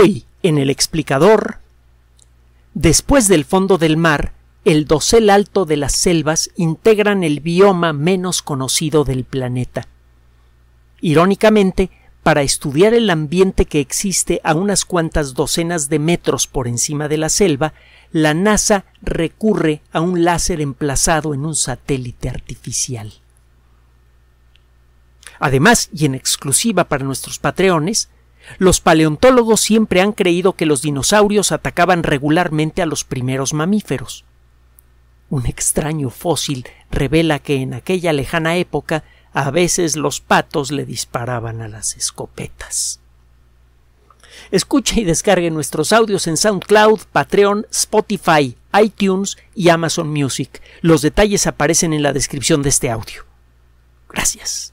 Hoy, en el explicador, después del fondo del mar, el dosel alto de las selvas integran el bioma menos conocido del planeta. Irónicamente, para estudiar el ambiente que existe a unas cuantas docenas de metros por encima de la selva, la NASA recurre a un láser emplazado en un satélite artificial. Además, y en exclusiva para nuestros patreones, los paleontólogos siempre han creído que los dinosaurios atacaban regularmente a los primeros mamíferos. Un extraño fósil revela que en aquella lejana época a veces los patos le disparaban a las escopetas. Escuche y descargue nuestros audios en SoundCloud, Patreon, Spotify, iTunes y Amazon Music. Los detalles aparecen en la descripción de este audio. Gracias.